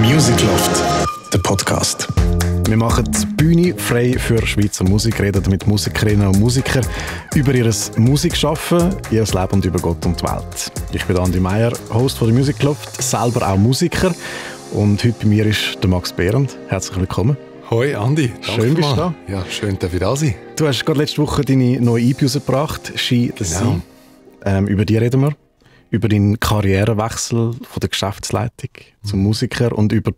Music Loft, der Podcast. Wir machen die Bühne frei für Schweizer Musik, reden mit Musikerinnen und Musikern über ihr Musikschaffen, ihr Leben und über Gott und die Welt. Ich bin Andi Meier, Host von der Music Loft, selber auch Musiker. Und heute bei mir ist der Max Behrendt. Herzlich willkommen. Hoi Andi, schön bist du da. Ja, schön, dass ich da sein. Du hast gerade letzte Woche deine neue EP rausgebracht, «She the genau. Sea». Ähm, über die reden wir über den Karrierewechsel von der Geschäftsleitung mhm. zum Musiker und über die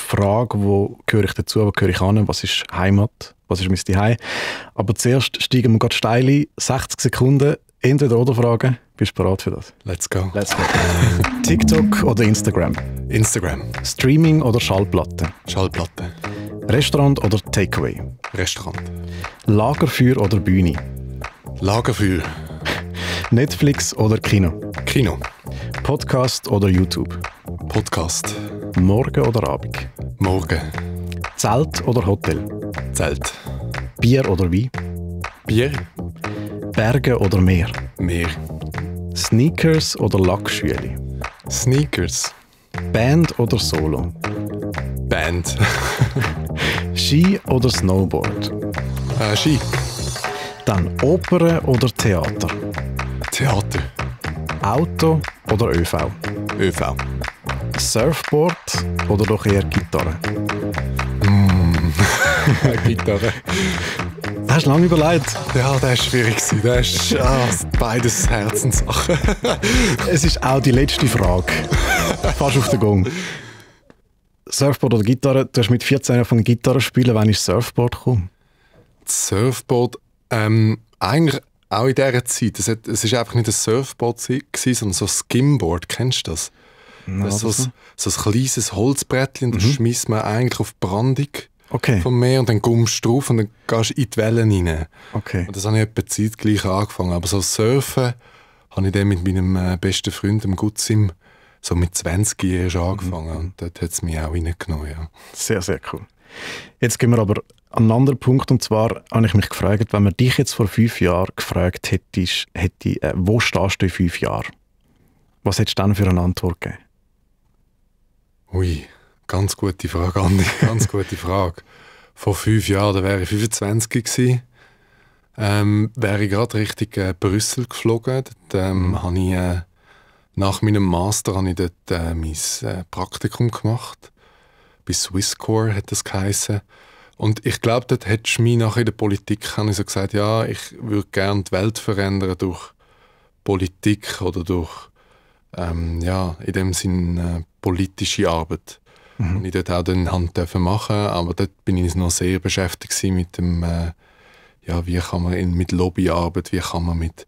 Frage, wo gehöre ich dazu, wo gehöre ich an, was ist Heimat, was ist mein Zuhause. Aber zuerst steigen wir gerade steil ein, 60 Sekunden, entweder oder Fragen. Bist du bereit für das? Let's go. Let's go. TikTok oder Instagram? Instagram. Streaming oder Schallplatte? Schallplatte. Restaurant oder Takeaway? Restaurant. Lagerfeuer oder Bühne? Lagerfeuer. Netflix oder Kino? Kino. Podcast oder YouTube? Podcast. Morgen oder Abend? Morgen. Zelt oder Hotel? Zelt. Bier oder Wein? Bier. Berge oder Meer? Meer. Sneakers oder Lackschüle? Sneakers. Band oder Solo? Band. Ski oder Snowboard? Äh, Ski. Dann Oper oder Theater? Theater. Auto oder ÖV? ÖV. Surfboard oder doch eher Gitarre? Mm. Gitarre. Hast du lange überlegt? Ja, das war schwierig. Das ist ah, beides Herzenssache. es ist auch die letzte Frage. Fast auf den Gong. Surfboard oder Gitarre? Du hast mit 14 von Gitarre spielen. wenn ich Surfboard komme. Surfboard ähm, eigentlich auch in dieser Zeit, es, war einfach nicht ein Surfboard, gewesen, sondern so ein Skimboard, kennst du das? Ja, das, das so, ein, so ein kleines Holzbrettchen, das mhm. schmeißt man eigentlich auf die Brandung okay. vom Meer und dann gummst du drauf und dann gehst du in die Wellen rein. Okay. Und das habe ich etwa zeitgleich angefangen. Aber so Surfen habe ich dann mit meinem äh, besten Freund, dem Gutsim, so mit 20 Jahren angefangen. Mhm. Und dort hat es mich auch reingenommen. Ja. Sehr, sehr cool. Jetzt gehen wir aber an einen anderen Punkt und zwar habe ich mich gefragt, wenn man dich jetzt vor fünf Jahren gefragt hättest, hätte, äh, wo stehst du in fünf Jahren? Was hättest du dann für eine Antwort gegeben? Ui, ganz gute Frage, Andi, ganz gute Frage. Vor fünf Jahren, da wäre ich 25 gewesen, ähm, wäre ich gerade Richtung äh, Brüssel geflogen. Dort ähm, mhm. habe ich äh, nach meinem Master habe ich dort, äh, mein äh, Praktikum gemacht bei Swisscore hat das geheißen. Und ich glaube, dort hat du mich nachher in der Politik habe ich so gesagt, ja, ich würde gerne die Welt verändern durch Politik oder durch, ähm, ja, in dem Sinn äh, politische Arbeit. Mhm. Und ich dort auch den Hand dürfen machen aber dort bin ich noch sehr beschäftigt mit dem, äh, ja, wie kann man in, mit Lobbyarbeit, wie kann man mit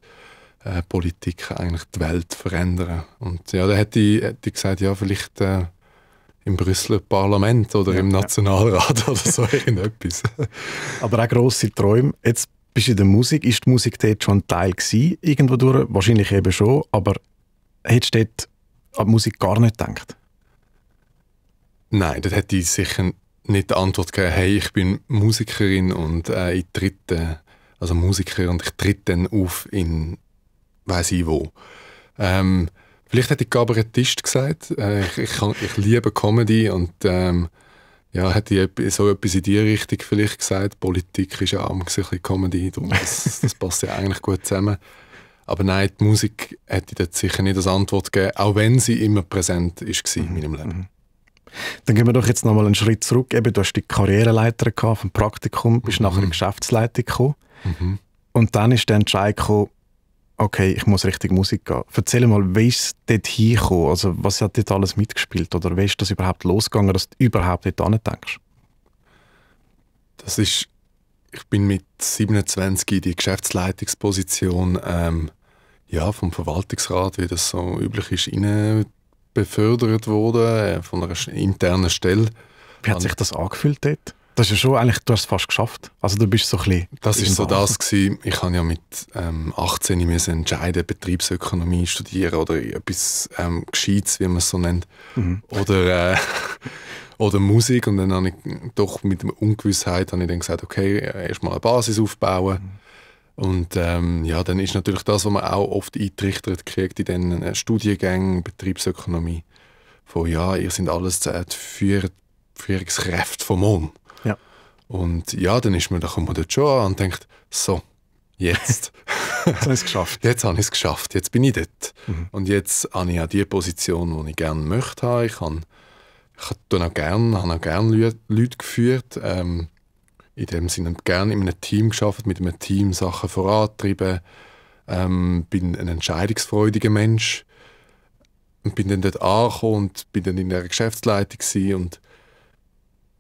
äh, Politik eigentlich die Welt verändern. Und ja, da hätte ich, hätte ich gesagt, ja, vielleicht... Äh, im Brüsseler Parlament oder ja, im Nationalrat ja. oder so irgendetwas. Aber auch grosse Träume. Jetzt bist du in der Musik. Ist die Musik dort schon ein Teil gewesen, irgendwo durch? Wahrscheinlich eben schon, aber hättest du dort an die Musik gar nicht gedacht? Nein, dort hätte ich sicher nicht die Antwort gegeben, hey, ich bin Musikerin und äh, ich tritt, also Musiker und ich tritt dann auf in weiß ich wo. Ähm, Vielleicht hätte ich Kabarettist gesagt. Äh, ich, ich, ich, liebe Comedy und ähm, ja, hätte ich so etwas in die Richtung vielleicht gesagt. Politik ist ja auch ein bisschen Comedy, das, das passt ja eigentlich gut zusammen. Aber nein, die Musik hätte ich dort sicher nicht als Antwort gegeben, auch wenn sie immer präsent ist mhm. in meinem Leben. Mhm. Dann gehen wir doch jetzt nochmal einen Schritt zurück. Eben, du hast die Karriereleiter vom Praktikum, bist mhm. nachher in die Geschäftsleitung gekommen. Mhm. Und dann ist der Entscheid gekommen, okay, ich muss richtig Musik gehen. Erzähl mal, wie ist es dort hingekommen? Also, was hat dort alles mitgespielt? Oder wie ist das überhaupt losgegangen, dass du überhaupt dort denkst? Das ist, ich bin mit 27 in die Geschäftsleitungsposition ähm, ja, vom Verwaltungsrat, wie das so üblich ist, befördert worden, äh, von einer internen Stelle. Wie hat sich das angefühlt dort? Das ist ja schon, eigentlich, du hast es fast geschafft. Also du bist so ein bisschen... Das ist so das gewesen. Ich habe ja mit ähm, 18 müssen entscheiden, Betriebsökonomie studieren oder etwas ähm, Gescheites, wie man es so nennt. Mhm. Oder, äh, oder Musik. Und dann habe ich doch mit der Ungewissheit habe ich dann gesagt, okay, äh, erstmal eine Basis aufbauen. Mhm. Und ähm, ja, dann ist natürlich das, was man auch oft eintrichtert kriegt in den äh, Studiengängen Betriebsökonomie, von ja, ihr sind alles die Führ Führungskräfte vom Mond. Und ja, dann ist man, dann kommt man dort schon an und denkt, so, jetzt. jetzt habe ich es geschafft. Jetzt habe ich es geschafft, jetzt bin ich dort. Mhm. Und jetzt habe ich auch die Position, die ich gerne möchte haben. Ich habe ich habe auch gerne, habe auch gerne Leute, geführt. Ähm, in dem Sinne gerne in einem Team geschafft, mit einem Team Sachen vorantrieben. Ähm, bin ein entscheidungsfreudiger Mensch. Und bin dann dort angekommen und bin dann in der Geschäftsleitung und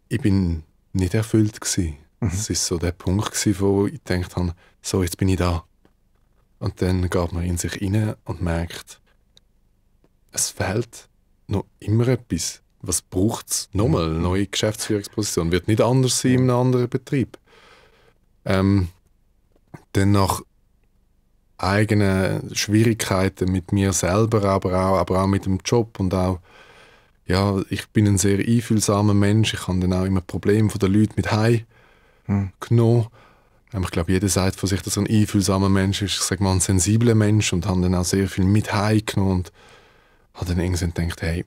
ich bin nicht erfüllt. Gewesen. Mhm. Das war so der Punkt, gewesen, wo ich gedacht habe, so, jetzt bin ich da. Und dann geht man in sich hinein und merkt, es fehlt noch immer etwas. Was braucht es? Nochmal, mhm. neue Geschäftsführungsposition. Wird nicht anders sein in einem anderen Betrieb. Ähm, dann nach eigenen Schwierigkeiten mit mir selber, aber auch, aber auch mit dem Job und auch ja, ich bin ein sehr einfühlsamer Mensch. Ich habe dann auch immer Probleme von den Leuten mit Hai mhm. genommen. Ähm, ich glaube, jeder sagt von sich, dass er ein einfühlsamer Mensch ist. Ich sage mal, ein sensibler Mensch und habe dann auch sehr viel mit Hai genommen und habe dann irgendwann gedacht, hey,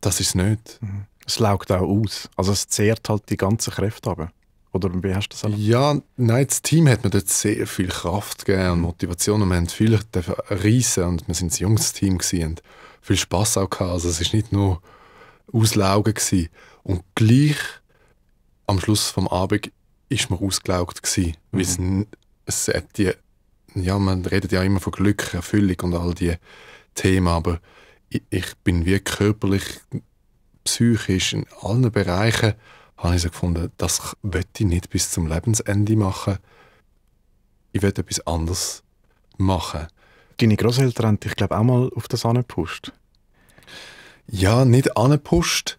das ist es nicht. Mhm. Es laugt auch aus. Also es zehrt halt die ganze Kräfte ab. Oder wie hast du das erlebt? Ja, nein, das Team hat mir dort sehr viel Kraft gegeben und Motivation und wir haben viel reissen und wir sind ein junges Team und viel Spass auch gehabt. Also es ist nicht nur auslaugen gewesen. Und gleich am Schluss vom Abend ist man ausgelaugt gewesen, mhm. es, es die, ja, man redet ja immer von Glück, Erfüllung und all die Themen, aber ich, ich bin wie körperlich, psychisch in allen Bereichen habe ich so gefunden, das möchte ich nicht bis zum Lebensende machen. Ich will etwas anderes machen. Deine Großeltern haben dich, glaube auch mal auf das angepusht ja, nicht angepusht.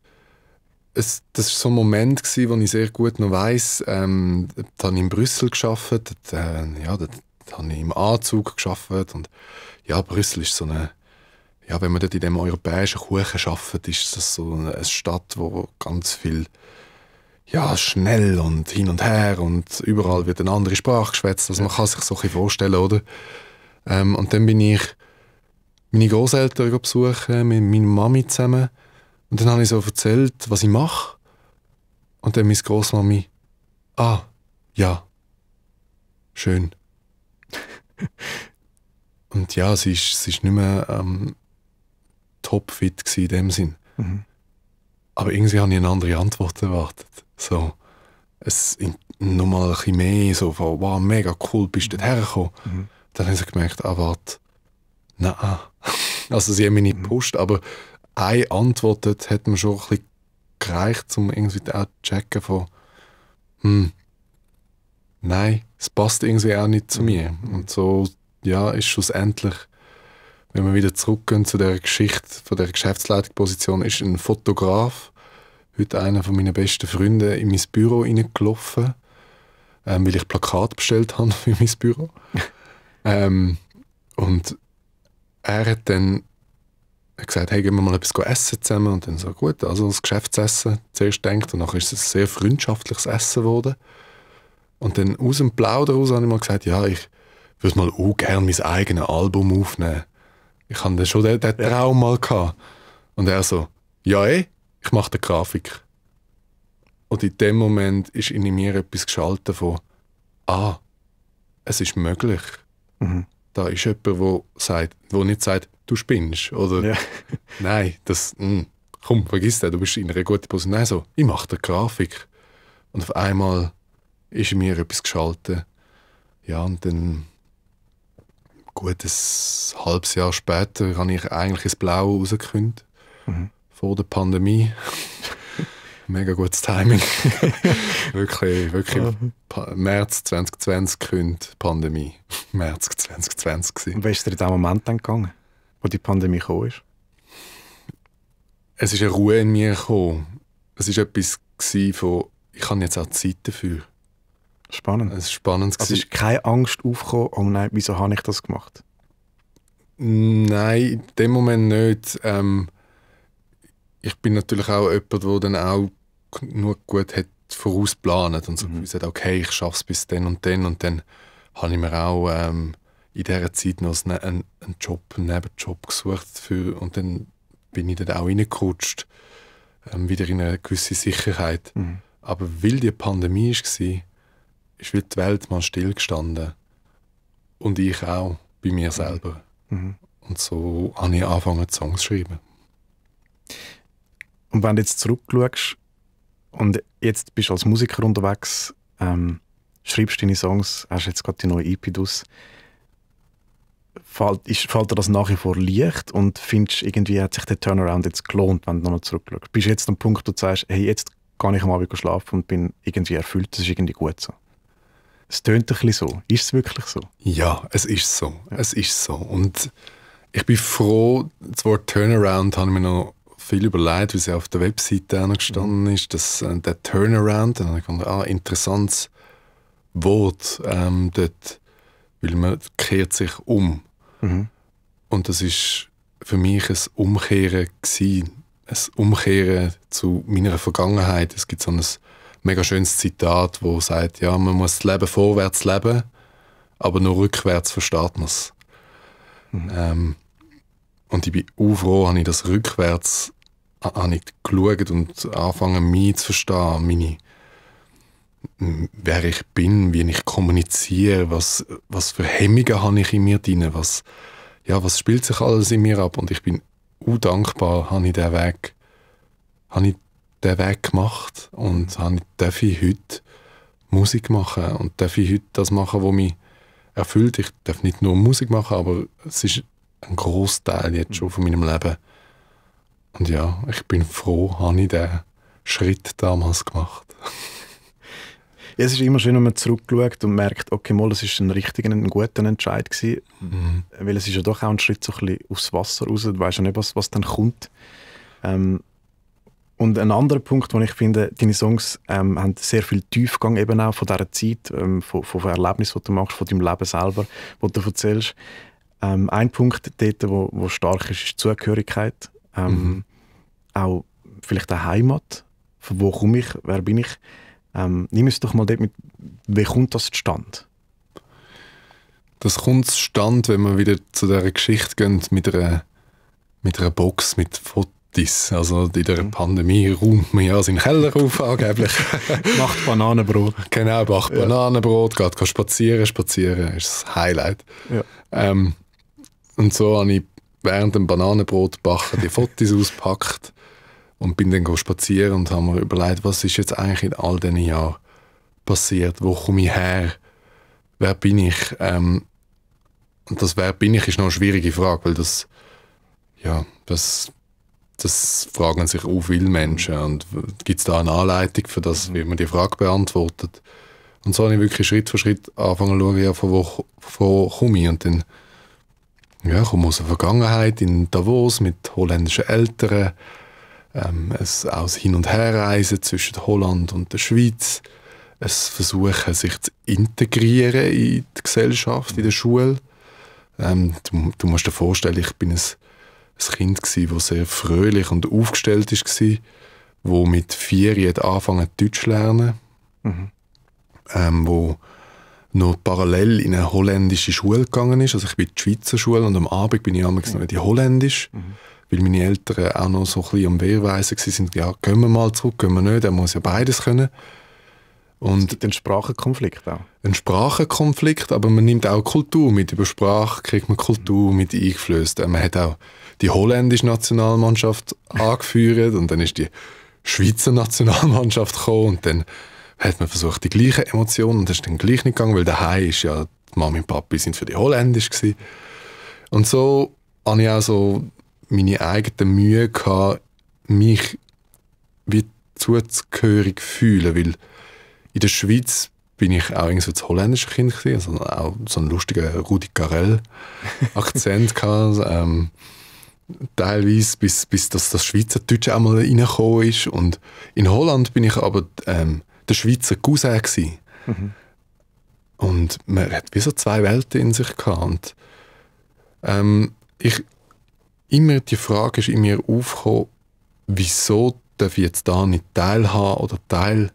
Es, das war so ein Moment, gewesen, wo ich sehr gut noch weiss, ähm, da habe ich in Brüssel gearbeitet, äh, ja, da, habe ich im Anzug gearbeitet und ja, Brüssel ist so eine, ja, wenn man dort in dem europäischen Kuchen arbeitet, ist das so eine Stadt, wo ganz viel ja, schnell und hin und her und überall wird eine andere Sprache geschwätzt. Also man kann sich so ein bisschen vorstellen, oder? Ähm, und dann bin ich meine Großeltern besuchen, mit meiner Mami zusammen. Und dann habe ich so erzählt, was ich mache. Und dann meine Großmami, ah, ja, schön. und ja, sie ist, sie ist nicht mehr ähm, topfit in dem Sinn. Mhm. Aber irgendwie habe ich eine andere Antwort erwartet. So, es nochmal ein bisschen mehr, so von, wow, mega cool, bist du mhm. hergekommen. Mhm. Dann habe ich gemerkt, ah, warte, Nein. Ah. Also sie haben mich nicht mhm. gepusht, aber eine Antwort hat mir schon ein bisschen gereicht, um irgendwie auch zu checken von hm, nein, es passt irgendwie auch nicht zu mir. Mhm. Und so, ja, ist schlussendlich, wenn wir wieder zurückgehen zu der Geschichte von der Geschäftsleitungsposition, ist ein Fotograf, heute einer von meinen besten Freunde, in mein Büro reingelaufen, ähm, weil ich Plakat bestellt habe für mein Büro. ähm, und er hat dann gesagt, hey, gehen wir mal etwas essen zusammen. Und dann so, gut, also das Geschäftsessen zuerst denkt und nachher ist es ein sehr freundschaftliches Essen geworden. Und dann aus dem Plauder raus habe ich mal gesagt, ja, ich würde mal auch gerne mein eigenes Album aufnehmen. Ich hatte schon den, den Traum mal. Gehabt. Und er so, ja eh, ich mache die Grafik. Und in dem Moment ist in mir etwas geschaltet von, ah, es ist möglich. Mhm da ist jemand, der sagt, wo nicht sagt, du spinnst oder ja. nein, das, mh, hm, komm, vergiss das, du bist in einer guten Position. Nein, so, ich mache die Grafik. Und auf einmal ist in mir etwas geschaltet. Ja, und dann gutes halbes Jahr später habe ich eigentlich ins Blaue rausgekündigt, mhm. vor der Pandemie mega gutes Timing. wirklich, wirklich. Ja. März 2020 könnte Pandemie. März 2020 gewesen. Und wie ist es in dem Moment dann gegangen, wo die Pandemie kam? Es ist eine Ruhe in mir gekommen. Es war etwas von, ich habe jetzt auch Zeit dafür. Spannend. Es ist spannend. Also ist keine Angst aufgekommen, oh nein, wieso habe ich das gemacht? Nein, in dem Moment nicht. Ähm, ich bin natürlich auch jemand, der dann auch nur gut hat vorausplanet und so mhm. gesagt, okay, ich schaffe es bis dann und dann und dann habe ich mir auch ähm, in dieser Zeit noch einen, einen Job, einen Nebenjob gesucht für, und dann bin ich dann auch reingerutscht, ähm, wieder in eine gewisse Sicherheit. Mhm. Aber weil die Pandemie war, ist die Welt mal stillgestanden und ich auch bei mir mhm. selber. Mhm. Und so habe ich angefangen, Songs zu schreiben. Und wenn du jetzt zurückschaust und jetzt bist du als Musiker unterwegs, ähm, schreibst deine Songs, hast jetzt gerade die neue EP draus, fällt, fällt dir das nach wie vor leicht und findest irgendwie, hat sich der Turnaround jetzt gelohnt, wenn du nochmal zurückschaust? Bist du jetzt am Punkt, wo du sagst, hey, jetzt kann ich am Abend schlafen und bin irgendwie erfüllt, das ist irgendwie gut so? Es tönt ein bisschen so. Ist es wirklich so? Ja, es ist so. Es ist so. Und ich bin froh, das Wort Turnaround habe ich mir noch viel überlegt, wie sie auf der Webseite gestanden mhm. ist, dass, äh, der Turnaround, dann ich ah, interessantes Wort ähm, dort, weil man kehrt sich um. Mhm. Und das ist für mich ein Umkehren gewesen, ein Umkehren zu meiner Vergangenheit. Es gibt so ein mega schönes Zitat, wo sagt, ja, man muss das Leben vorwärts leben, aber nur rückwärts versteht man es. Mhm. Ähm, und ich bin auch froh, dass ich das rückwärts habe ich geschaut und angefangen, mich zu verstehen, meine, wer ich bin, wie ich kommuniziere, was, was für Hemmungen habe ich in mir drin, was, ja, was spielt sich alles in mir ab und ich bin undankbar, habe ich diesen Weg, habe ich diesen Weg gemacht und habe, darf ich heute Musik machen und darf ich heute das machen, was mich erfüllt. Ich darf nicht nur Musik machen, aber es ist ein Großteil jetzt schon von meinem Leben und ja, ich bin froh, habe ich diesen Schritt damals gemacht. ja, es ist immer schön, wenn man zurückschaut und merkt, okay, mal, es ist ein richtiger, ein guter Entscheid gewesen, mhm. weil es ist ja doch auch ein Schritt so ein bisschen aufs Wasser raus, du weißt ja nicht, was, was dann kommt. Ähm, und ein anderer Punkt, den ich finde, deine Songs ähm, haben sehr viel Tiefgang eben auch von dieser Zeit, ähm, von, von Erlebnissen, die du machst, von deinem Leben selber, wo du erzählst. Ähm, ein Punkt dort, wo, wo stark ist, ist die Zugehörigkeit. Ähm, mhm. Auch vielleicht eine Heimat. Von wo komme ich? Wer bin ich? Ähm, nimm es doch mal dort Wie kommt das zustande? Das kommt zustande, wenn wir wieder zu dieser Geschichte gehen mit einer, mit einer Box mit Fotos. Also in der mhm. Pandemie räumt man ja seinen Keller auf, angeblich. macht Bananenbrot. Genau, macht ja. Bananenbrot, geht, geht spazieren. Spazieren ist das Highlight. Ja. Ähm, und so habe ich während dem Bananenbrot backen die Fotos auspackt und bin dann spazieren und habe mir überlegt, was ist jetzt eigentlich in all diesen Jahren passiert, wo komme ich her, wer bin ich? Ähm, und das «Wer bin ich?» ist noch eine schwierige Frage, weil das, ja, das, das fragen sich auch viele Menschen. Und gibt es da eine Anleitung für das, wie man die Frage beantwortet? Und so habe ich wirklich Schritt für Schritt angefangen zu schauen, ja, von wo, wo komme ich? Und dann ja, ich komme aus der Vergangenheit in Davos mit holländischen Eltern. Ähm, es aus Hin- und Herreisen zwischen Holland und der Schweiz. Es versuchen, sich zu integrieren in die Gesellschaft, in der Schule. Ähm, du, du, musst dir vorstellen, ich bin ein, ein Kind das sehr fröhlich und aufgestellt war, wo mit vier hat anfangen, Deutsch zu lernen, mhm. Ähm, wo noch parallel in eine holländische Schule gegangen ist. Also ich bin in die Schweizer Schule und am Abend bin ich damals noch in die holländisch, mhm. weil meine Eltern auch noch so ein bisschen am Wehrweisen waren. Ja, können wir mal zurück, gehen wir nicht, er muss ja beides können. Und es gibt einen Sprachenkonflikt auch. Einen Sprachenkonflikt, aber man nimmt auch Kultur mit. Über Sprache kriegt man Kultur mit eingeflößt. Man hat auch die holländische Nationalmannschaft angeführt und dann ist die Schweizer Nationalmannschaft gekommen und dann hat man versucht, die gleichen Emotionen, und das ist dann gleich nicht gegangen, weil daheim ist ja, die Mami und Papi sind für die Holländisch gewesen. Und so hatte ich auch so meine eigene Mühe, gehabt, mich wie zuzugehörig fühlen, weil in der Schweiz bin ich auch irgendwie so das holländische Kind gewesen, also auch so einen lustigen Rudi Carell Akzent gehabt, ähm, teilweise bis bis das das Schweizerdeutsche einmal reingekommen ist und in Holland bin ich aber ähm, der Schweizer Cousin. Gewesen. Mhm. Und man hat wie so zwei Welten in sich gehabt. ähm, ich, immer die Frage ist in mir aufgekommen, wieso darf ich jetzt da nicht teilhaben oder teil,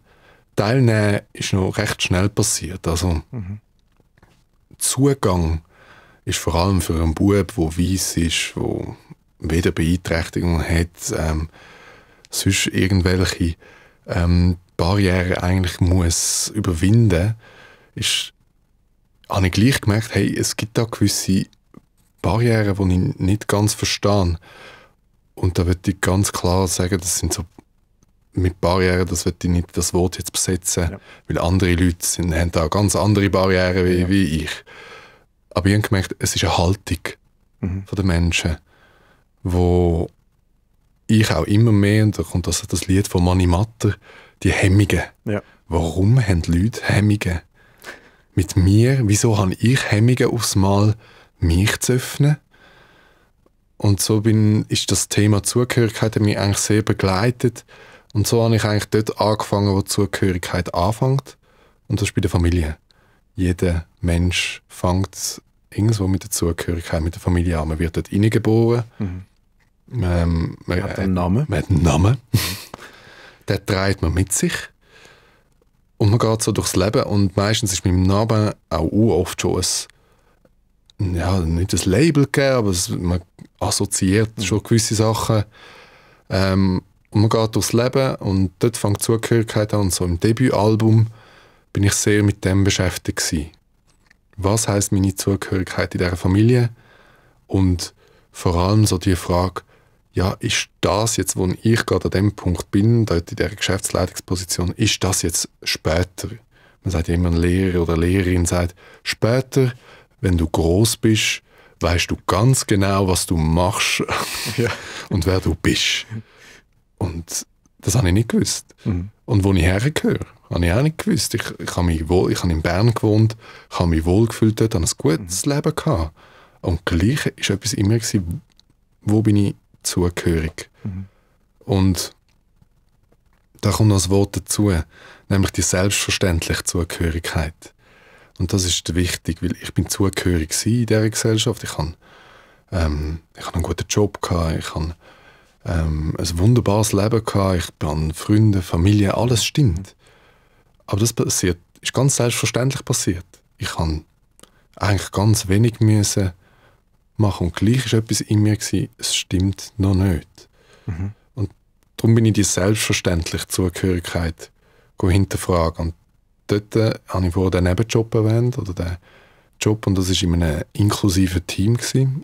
teilnehmen, ist noch recht schnell passiert. Also mhm. Zugang ist vor allem für einen Bub, der weiß ist, der weder Beeinträchtigung hat, ähm, sonst irgendwelche ähm, Barriere eigentlich muss überwinden muss, habe ich gleich gemerkt, hey, es gibt da gewisse Barrieren, die ich nicht ganz verstehe. Und da würde ich ganz klar sagen, das sind so mit Barrieren, das wird ich nicht das Wort jetzt besetzen, ja. weil andere Leute sind, haben da ganz andere Barrieren wie, ja. wie ich. Aber ich habe gemerkt, es ist eine Haltung mhm. von Menschen, wo ich auch immer mehr, und da kommt das, also das Lied von Manni Matter, die Hemmungen. Ja. Warum haben die Leute Hemmungen? Mit mir, wieso habe ich Hemmungen aufs Mal, mich zu öffnen? Und so bin, ist das Thema Zugehörigkeit mich eigentlich sehr begleitet. Und so habe ich eigentlich dort angefangen, wo Zugehörigkeit anfängt. Und das ist bei der Familie. Jeder Mensch fängt irgendwo mit der Zugehörigkeit, mit der Familie an. Man wird dort reingeboren. Mhm. Ähm, man, man, hat einen Namen. Man hat einen Namen. Mhm den trägt man mit sich. Und man geht so durchs Leben und meistens ist mit dem Namen auch oft schon ein, ja, nicht das Label gegeben, aber es, man assoziiert schon gewisse Sachen. Ähm, und man geht durchs Leben und dort fängt Zugehörigkeit an. Und so im Debütalbum bin ich sehr mit dem beschäftigt gewesen. Was heißt meine Zugehörigkeit in dieser Familie? Und vor allem so die Frage, ja, ist das jetzt, wo ich gerade an dem Punkt bin, dort in dieser Geschäftsleitungsposition, ist das jetzt später? Man sagt immer, ein Lehrer oder Lehrerin sagt, später, wenn du groß bist, weißt du ganz genau, was du machst ja. und wer du bist. Und das habe ich nicht gewusst. Mhm. Und wo ich hergehöre, habe ich auch nicht gewusst. Ich, ich, habe mich wohl, ich habe in Bern gewohnt, ich habe mich wohlgefühlt dort, habe ein gutes mhm. Leben gehabt. Und gleich war etwas immer, gewesen, wo bin ich zugehörig. Mhm. Und da kommt noch ein Wort dazu, nämlich die selbstverständliche Zugehörigkeit. Und das ist wichtig, weil ich bin zugehörig in dieser Gesellschaft. Ich habe, ähm, ich habe einen guten Job, gehabt, ich habe ähm, ein wunderbares Leben, gehabt, ich habe Freunde, Familie, alles stimmt. Aber das passiert, ist ganz selbstverständlich passiert. Ich habe eigentlich ganz wenig müssen machen. Und gleich war etwas in mir, gewesen, es stimmt noch nicht. Mhm. Und darum bin ich die selbstverständliche Zugehörigkeit hinterfragen. Und dort äh, habe ich vorher den Nebenjob erwähnt, oder den Job, und das war in einem inklusiven Team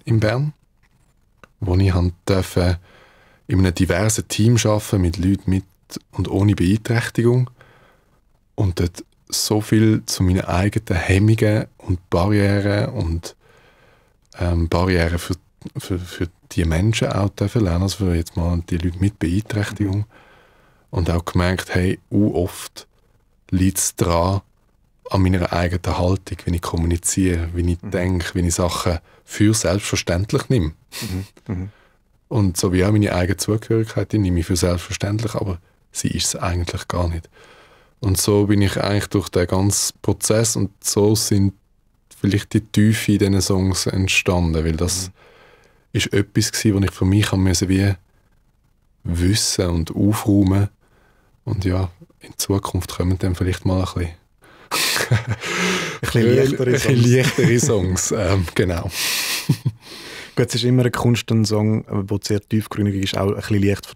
in Bern, wo ich durfte in einem diversen Team arbeiten mit Leuten mit und ohne Beeinträchtigung und dort so viel zu meinen eigenen Hemmungen und Barrieren und ähm, Barrieren für, für, für die Menschen auch dürfen lernen, also jetzt mal die Leute mit Beeinträchtigung und auch gemerkt, hey, u oft liegt es daran, an meiner eigenen Haltung, wie ich kommuniziere, wie ich mhm. denke, wie ich Sachen für selbstverständlich nehme. Mhm. Mhm. Und so wie auch meine eigene Zugehörigkeit, die nehme ich für selbstverständlich, aber sie ist es eigentlich gar nicht. Und so bin ich eigentlich durch den ganzen Prozess und so sind vielleicht die Tiefe in diesen Songs entstanden, weil das mhm. ist etwas gewesen, was ich für mich haben müssen, wie wissen und aufräumen und ja, in Zukunft kommen dann vielleicht mal ein bisschen ein bisschen äh, leichtere Songs. Ein bisschen leichtere Songs, ähm, genau. Gut, es ist immer eine Kunst, einen Song, der sehr tiefgründig ist, auch ein bisschen leicht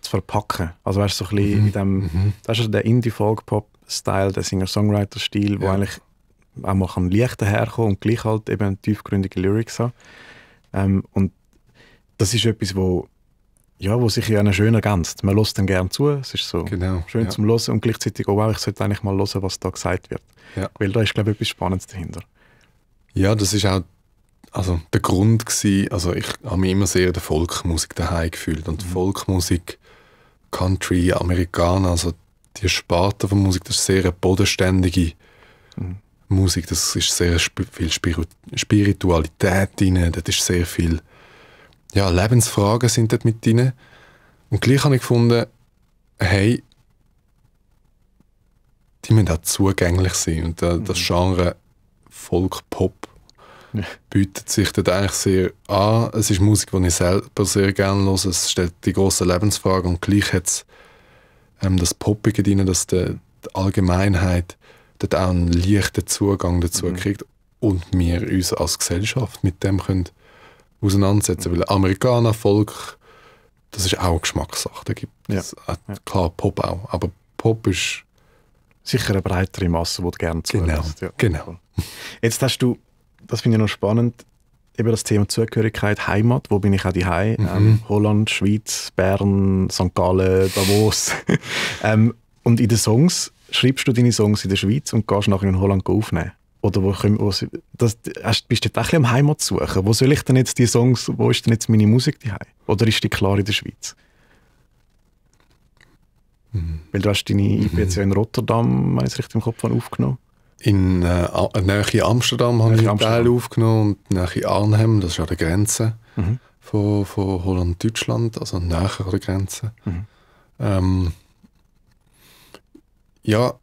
zu verpacken. Also weißt du, so ein bisschen mhm. in dem, mhm. das ist der Indie-Folk-Pop-Style, der Singer-Songwriter-Stil, ja. wo eigentlich auch mal kann herkommen und gleich halt eben tiefgründige Lyrics haben. Ähm, und das ist etwas, wo, ja, wo sich ja auch schön ergänzt. Man lässt dann gerne zu, es ist so genau, schön ja. zum Hören und gleichzeitig, oh wow, ich sollte eigentlich mal hören, was da gesagt wird. Ja. Weil da ist, glaube ich, etwas Spannendes dahinter. Ja, das ist auch also der Grund war, also ich habe mich immer sehr der Volkmusik daheim gefühlt. Und mhm. Volkmusik, Country, Amerikaner, also die Sparte von Musik, das ist sehr eine bodenständige mhm. Musik, das ist sehr viel Spiritualität drin, dort ist sehr viel ja, Lebensfragen sind dort mit drin. Und gleich habe ich gefunden, hey, die müssen auch zugänglich sein. Und das mhm. Genre Folk-Pop bietet sich dort eigentlich sehr an. Es ist Musik, die ich selber sehr gerne höre. Es stellt die grossen Lebensfragen und gleich hat es ähm, das Poppige drin, dass die, die Allgemeinheit dort auch einen leichten Zugang dazu mhm. kriegt und wir uns als Gesellschaft mit dem können auseinandersetzen können. Weil Amerikaner, Volk, das ist auch Geschmackssache. Da gibt es ja. klar Pop auch, aber Pop ist sicher eine breitere Masse, die du gerne zuhörst. Genau. Ja. genau. Jetzt hast du, das finde ich noch spannend, eben das Thema Zugehörigkeit, Heimat, wo bin ich auch daheim? Mhm. Ähm, Holland, Schweiz, Bern, St. Gallen, Davos. ähm, und in den Songs schreibst du deine Songs in der Schweiz und gehst nachher in Holland aufnehmen? Oder wo, wo das, bist du tatsächlich am Heimat suchen? Wo soll ich denn jetzt die Songs, wo ist denn jetzt meine Musik daheim? Oder ist die klar in der Schweiz? Mhm. Weil du hast deine IPC mhm. in Rotterdam, wenn ich richtig im Kopf aufgenommen. In äh, äh Nähe Amsterdam habe ich einen Teil aufgenommen und Nähe Arnhem, das ist an der Grenze mhm. von, von Holland-Deutschland, also näher an der Grenze. Mhm. Ähm, ja,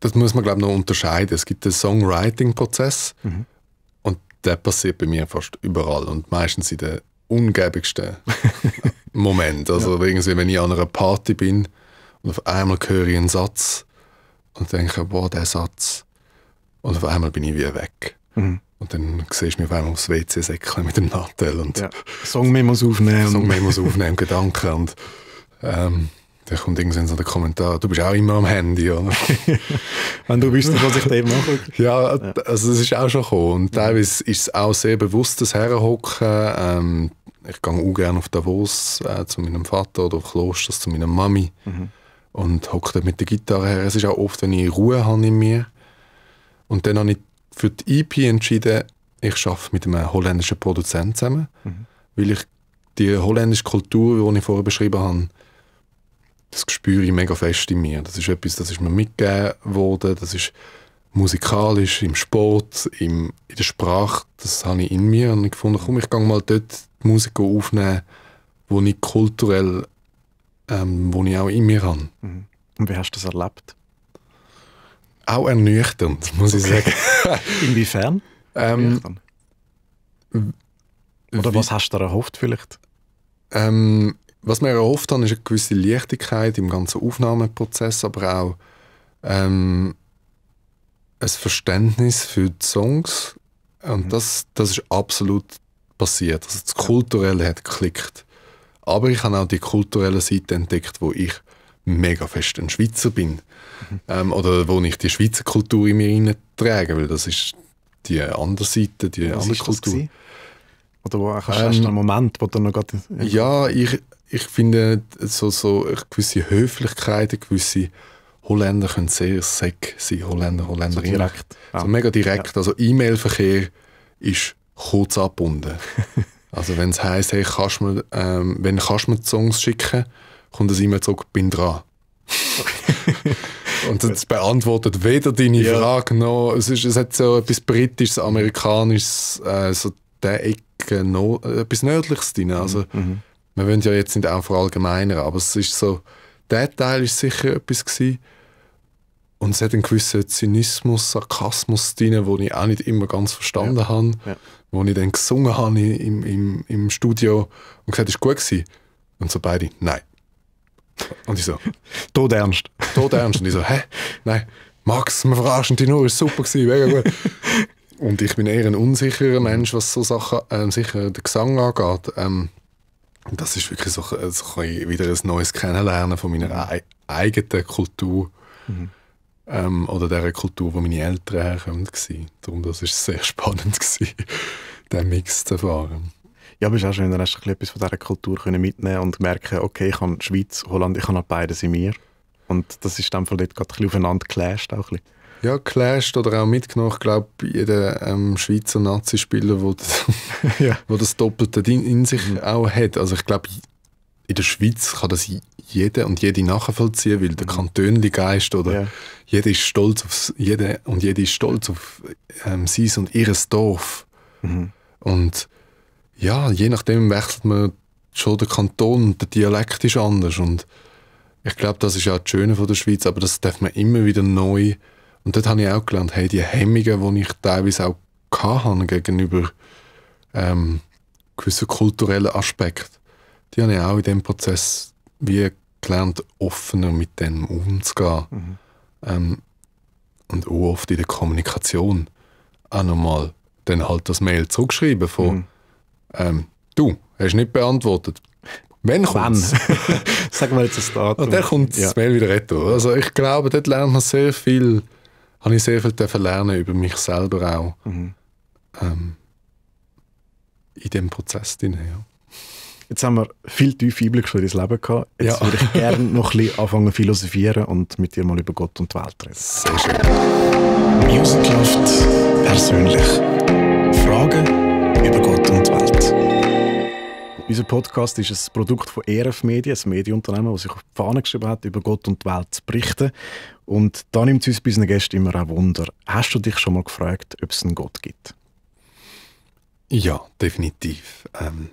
das muss man glaube ich noch unterscheiden. Es gibt den Songwriting-Prozess mhm. und der passiert bei mir fast überall und meistens in den ungäbigsten Moment. Also ja. irgendwie, wenn ich an einer Party bin und auf einmal höre ich einen Satz und denke, boah, der Satz. Und auf einmal bin ich wieder weg. Mhm. Und dann siehst du mich auf einmal aufs WC säckeln mit dem Nattel und ja. Songmemos aufnehmen. Songmemos aufnehmen, Gedanken und ähm, da kommt irgendwann so der Kommentar, du bist auch immer am Handy, oder? Wenn du wüsstest, was ich da eben mache. Ja, ja, also das ist auch schon gekommen. Und teilweise ist es auch sehr bewusst, das Herrenhocken. Ähm, ich gehe auch gerne auf Davos äh, zu meinem Vater oder auf Kloster zu meiner Mami mhm. und hocke dort mit der Gitarre her. Es ist auch oft, wenn ich Ruhe habe in mir. Und dann habe ich für die EP entschieden, ich arbeite mit einem holländischen Produzenten zusammen, mhm. weil ich die holländische Kultur, die ich vorher beschrieben habe, das spüre ich mega fest in mir. Das ist etwas, das ist mir mitgegeben worden, das ist musikalisch, im Sport, im, in der Sprache, das habe ich in mir und ich fand, komm, ich gehe mal dort die Musik aufnehmen, wo ich kulturell, ähm, wo ich auch in mir habe. Mhm. Und wie hast du das erlebt? Auch ernüchternd, muss ich sagen. Inwiefern? Ähm, Oder was hast du erhofft vielleicht? Ähm, was wir erhofft haben, ist eine gewisse Leichtigkeit im ganzen Aufnahmeprozess, aber auch ähm, ein Verständnis für die Songs. Und mhm. das, das ist absolut passiert. Also das Kulturelle hat geklickt. Aber ich habe auch die kulturelle Seite entdeckt, wo ich mega fest ein Schweizer bin. Mhm. Ähm, oder wo ich die Schweizer Kultur in mir trage, weil das ist die andere Seite, die Was andere Kultur. Oder wo hast, ähm, hast du einen Moment, wo du noch gerade... Ja, ich, ich finde, so, so äh, gewisse Höflichkeit, eine gewisse Holländer können sehr sick sein, Holländer, Holländerinnen. So direkt. Ja. So ah. mega direkt. Ja. Also E-Mail-Verkehr ist kurz abgebunden. also wenn es heisst, hey, kannst mir, ähm, wenn kannst mir Songs schicken, kommt das E-Mail zurück, bin dran. Und es beantwortet weder deine ja. Frage noch, es, ist, es hat so etwas Britisches, Amerikanisches, äh, so der Ecke, noch, äh, etwas Nördliches drin. Also, mhm. mhm wir wollen ja jetzt nicht auch verallgemeinern, aber es ist so, der Teil ist sicher etwas gewesen. Und es hat einen gewissen Zynismus, Sarkasmus drin, den ich auch nicht immer ganz verstanden ja. habe. Ja. Wo ich dann gesungen habe im, im, im Studio und gesagt, war gut gewesen. Und so beide, nein. Und ich so, tot ernst. Tot ernst. Und ich so, hä? Nein, Max, wir verarschen dich nur, ist super gewesen, mega gut. Und ich bin eher ein unsicherer Mensch, was so Sachen, ähm, sicher den Gesang angeht. Ähm, das ist wirklich so, äh, so ein wieder ein neues Kennenlernen von meiner mhm. eigenen Kultur mhm. ähm, oder der Kultur, wo meine Eltern herkommen waren. Darum war es sehr spannend diesen Mix zu erfahren. Ja, aber es ist auch schön, dann hast du etwas von dieser Kultur mitnehmen und merken, okay, ich habe Schweiz, Holland, ich habe halt beides in mir. Und das ist dann von dort gerade ein bisschen aufeinander gelasht auch ein bisschen ja, clasht oder auch mitgenommen. Ich glaube, jeder ähm, Schweizer Nazi-Spieler, wo das, ja. wo das Doppelte in, in sich mhm. auch hat. Also ich glaube, in der Schweiz kann das jeder und jede nachvollziehen, weil der mhm. Kantönli-Geist oder ja. jeder ist stolz auf jeder und jede ist stolz auf ähm, sein und ihres Dorf. Mhm. Und ja, je nachdem wechselt man schon den Kanton und der Dialekt ist anders und ich glaube, das ist ja das Schöne von der Schweiz, aber das darf man immer wieder neu und dort habe ich auch gelernt, hey, die Hemmungen, die ich teilweise auch hatte gegenüber ähm, gewissen kulturellen Aspekten, die habe ich auch in dem Prozess wie gelernt, offener mit dem umzugehen. Mhm. Ähm, und auch oft in der Kommunikation auch nochmal dann halt das Mail zurückschreiben von mhm. ähm, «Du, hast nicht beantwortet, wenn kommt es?» Sagen wir jetzt das Datum. Und dann kommt ja. das Mail wieder retour. Also ich glaube, dort lernt man sehr viel habe ich sehr viel lernen über mich selber auch. Mhm. Ähm, in diesem Prozess drin. Ja. Jetzt haben wir viel tief Einblick in dein Leben gehabt. Jetzt ja. würde ich gerne noch ein bisschen anfangen philosophieren und mit dir mal über Gott und die Welt reden. Sehr schön. Music Loft persönlich. Fragen über Gott und die Welt. Unser Podcast ist ein Produkt von ERF Media, ein Medienunternehmen, das sich auf die Fahne geschrieben hat, über Gott und die Welt zu berichten. Und da nimmt es uns bei unseren Gästen immer auch Wunder. Hast du dich schon mal gefragt, ob es einen Gott gibt? Ja, definitiv. Ähm,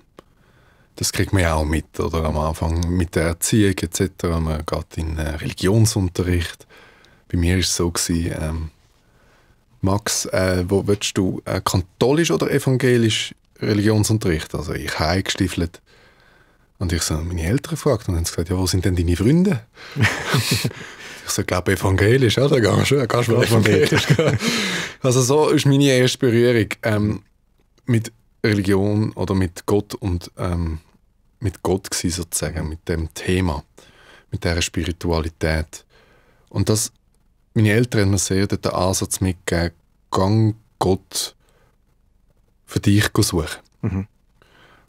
das kriegt man ja auch mit, oder am Anfang mit der Erziehung etc. Man geht in äh, Religionsunterricht. Bei mir war es so, gewesen, ähm, Max, äh, wo willst du äh, katholisch oder evangelisch Religionsunterricht? Also ich habe gestiefelt. Und ich so meine Eltern gefragt und haben gesagt, ja, wo sind denn deine Freunde? Also, ich glaube evangelisch, oder? Gehst du, gehst evangelisch? also so ist meine erste Berührung ähm, mit Religion oder mit Gott und ähm, mit Gott gewesen, sozusagen, mit dem Thema, mit dieser Spiritualität. Und das, meine Eltern haben mir sehr den Ansatz mitgegeben, gang Gott für dich suchen. Mhm.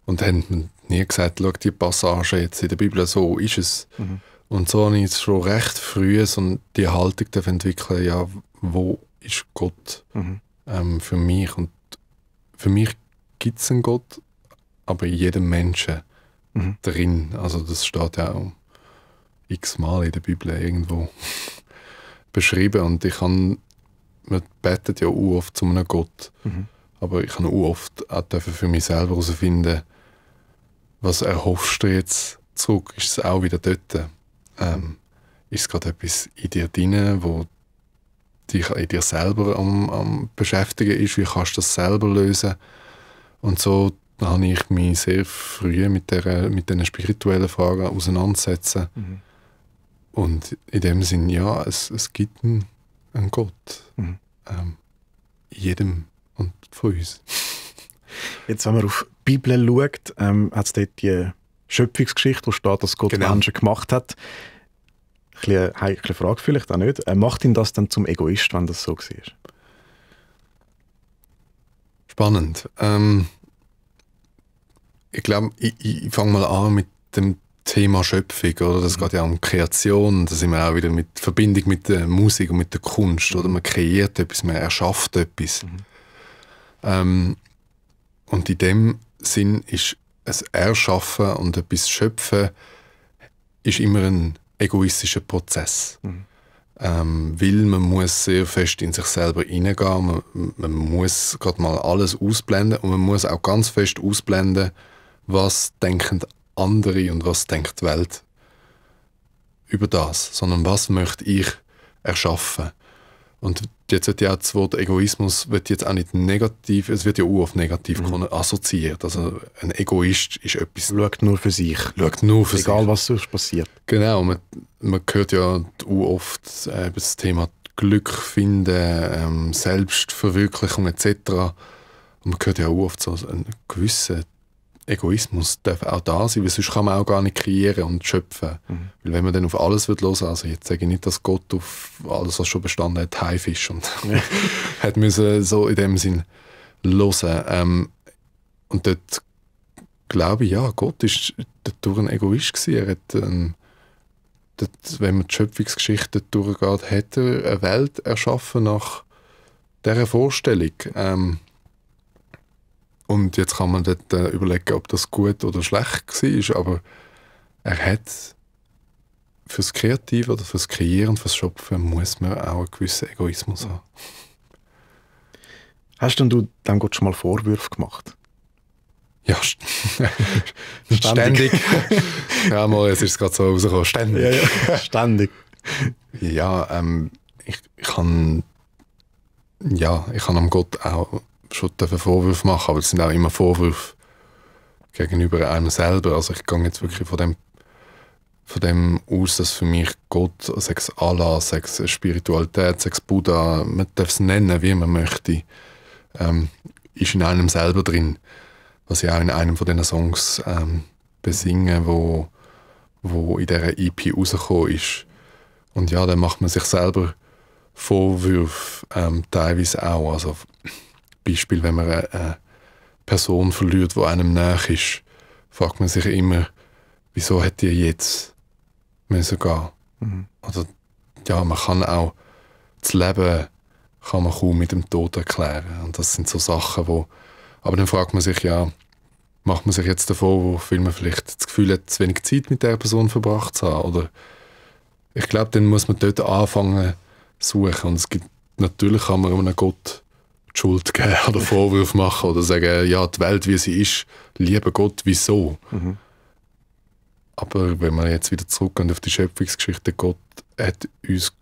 Und haben mir nie gesagt, schau, die Passage jetzt in der Bibel, so ist es. Mhm. Und so habe ich jetzt schon recht früh so die Haltung entwickeln, ja, wo ist Gott mhm. ähm, für mich? Und für mich gibt es einen Gott, aber in jedem Menschen mhm. drin. Also das steht ja auch x-mal in der Bibel irgendwo beschrieben. Und ich kann, man betet ja auch oft zu einem Gott, mhm. aber ich kann oft auch für mich selber herausfinden, was erhoffst du jetzt zurück? Ist es auch wieder dort? ähm, ist gerade etwas in dir drin, wo dich in dir selber am, am beschäftigen ist, wie kannst du das selber lösen und so habe ich mich sehr früh mit der mit den spirituellen Fragen auseinandersetzen mhm. und in dem Sinn ja es, es gibt einen, einen Gott mhm. ähm, jedem und von uns jetzt wenn man auf die Bibel schaut ähm, hat es dort die Schöpfungsgeschichte, wo steht, dass Gott genau. Menschen gemacht hat. Ein bisschen, ein bisschen Frage vielleicht auch nicht. Äh, macht ihn das dann zum Egoist, wenn das so war? Spannend. Ähm, ich glaube, ich, ich fange mal an mit dem Thema Schöpfung, oder? Das geht ja um Kreation. Da sind wir auch wieder mit Verbindung mit der Musik und mit der Kunst, oder? Man kreiert etwas, man erschafft etwas. Mhm. Ähm, und in dem Sinn ist es Erschaffen und etwas Schöpfen ist immer ein egoistischer Prozess. Mhm. Ähm, weil man muss sehr fest in sich selber hineingehen, man, man muss gerade mal alles ausblenden und man muss auch ganz fest ausblenden, was denken andere und was denkt die Welt über das, sondern was möchte ich erschaffen. Und jetzt ja das Wort Egoismus wird jetzt auch nicht negativ, es wird ja auch oft negativ mhm. assoziiert. Also ein Egoist ist etwas... Schaut nur für sich. Schaut nur für Egal, sich. was sonst passiert. Genau, man, man hört ja auch oft äh, das Thema Glück finden, ähm, Selbstverwirklichung etc. Und man hört ja auch oft so einen gewissen Egoismus darf auch da sein, weil sonst kann man auch gar nicht kreieren und schöpfen. Mhm. Weil wenn man dann auf alles wird hören, also jetzt sage ich nicht, dass Gott auf alles, was schon bestanden hat, Haifisch und ja. hat müssen so in dem Sinn hören. Ähm, und dort glaube ich, ja, Gott ist dadurch ein Egoist gewesen. Er hat, ähm, dort, wenn man die Schöpfungsgeschichte durchgeht, hat er eine Welt erschaffen nach dieser Vorstellung. Ähm, und jetzt kann man dort äh, überlegen, ob das gut oder schlecht war, aber er hat fürs Kreative oder fürs Kreieren, fürs Schöpfen muss man auch einen gewissen Egoismus haben. Hast denn du dem Gott schon mal Vorwürfe gemacht? Ja, st ständig. ja, mal, jetzt ist es gerade so rausgekommen. Ständig. Ja, ja. Ständig. ja, ähm, ich, ich kann ja, ich habe am Gott auch schon Vorwürfe machen, aber es sind auch immer Vorwürfe gegenüber einem selber. Also ich gehe jetzt wirklich von dem, von dem aus, dass für mich Gott, Sex Allah, Sex Spiritualität, Sex Buddha, man darf es nennen, wie man möchte, ähm, ist in einem selber drin. Was ich auch in einem von diesen Songs ähm, besinge, wo, wo in dieser EP rausgekommen ist. Und ja, dann macht man sich selber Vorwürfe, ähm, teilweise auch. Also Beispiel, wenn man äh, eine Person verliert, die einem nach ist, fragt man sich immer, wieso hätte die jetzt müssen gehen? Mhm. Oder also, ja, man kann auch das Leben kann man kaum mit dem Tod erklären. Und das sind so Sachen, wo... Aber dann fragt man sich ja, macht man sich jetzt davon, wo viel man vielleicht das Gefühl hat, zu wenig Zeit mit der Person verbracht zu haben? Oder ich glaube, dann muss man dort anfangen suchen. Und es gibt, natürlich kann man einem Gott die Schuld geben oder Vorwürfe machen oder sagen, ja, die Welt, wie sie ist, liebe Gott, wieso? Mhm. Aber wenn wir jetzt wieder zurückgehen auf die Schöpfungsgeschichte, Gott hat uns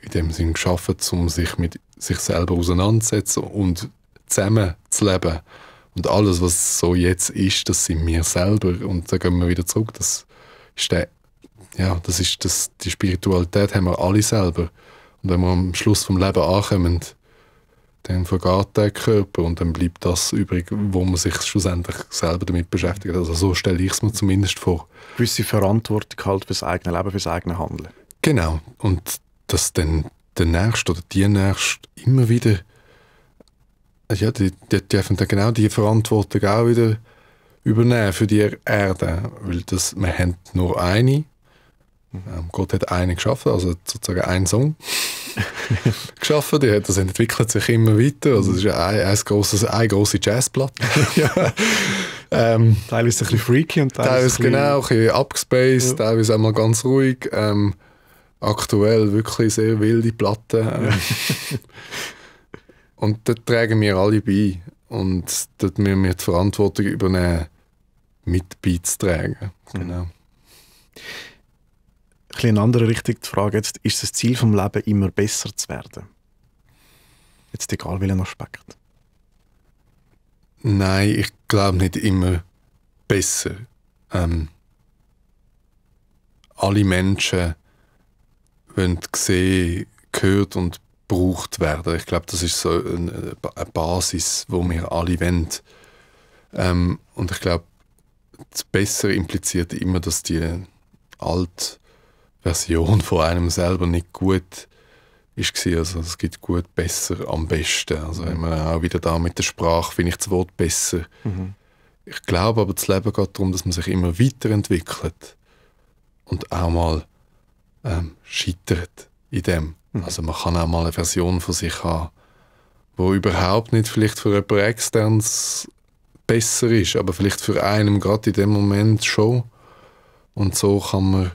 in dem Sinn geschaffen, um sich mit sich selber auseinanderzusetzen und zusammen zu leben. Und alles, was so jetzt ist, das sind wir selber. Und da gehen wir wieder zurück. Das ist der, ja, das ist das, die Spiritualität haben wir alle selber. Und wenn wir am Schluss vom Leben ankommen, dann vergeht der Körper und dann bleibt das übrig, wo man sich schlussendlich selber damit beschäftigt. Also so stelle ich es mir zumindest vor. Gewisse Verantwortung halt fürs eigene Leben, fürs eigene Handeln. Genau. Und dass dann der Nächste oder die Nächste immer wieder ja, die, die dürfen dann genau die Verantwortung auch wieder übernehmen für die Erde, weil das, wir haben nur eine. Mhm. Ähm, Gott hat eine geschaffen, also sozusagen ein Sohn. geschaffen. Die hat, das entwickelt sich immer weiter. Also es ist ein, ein grosses, eine grosse Jazzplatte. ja. ähm, teilweise ein bisschen freaky und teilweise, teilweise genau, ein bisschen abgespaced, ja. teilweise mal ganz ruhig. Ähm, aktuell wirklich sehr wilde Platten. Ähm. und dort tragen wir alle bei. Und dort müssen wir die Verantwortung übernehmen, mit beizutragen. Genau bisschen in eine andere Richtung die Frage jetzt, ist das Ziel vom Leben immer besser zu werden? Jetzt egal welchen Aspekt. Nein, ich glaube nicht immer besser. Ähm, alle Menschen wollen gesehen, gehört und gebraucht werden. Ich glaube, das ist so eine, Basis, wo wir alle wollen. Ähm, und ich glaube, das Bessere impliziert immer, dass die alt Version von einem selber nicht gut ist also es gibt gut, besser, am besten. Also mhm. immer auch wieder da mit der Sprache finde ich das Wort besser. Mhm. Ich glaube aber, das Leben geht darum, dass man sich immer weiterentwickelt und auch mal ähm, scheitert in dem. Mhm. Also man kann auch mal eine Version von sich haben, wo überhaupt nicht vielleicht für jemanden externes besser ist, aber vielleicht für einen gerade in dem Moment schon. Und so kann man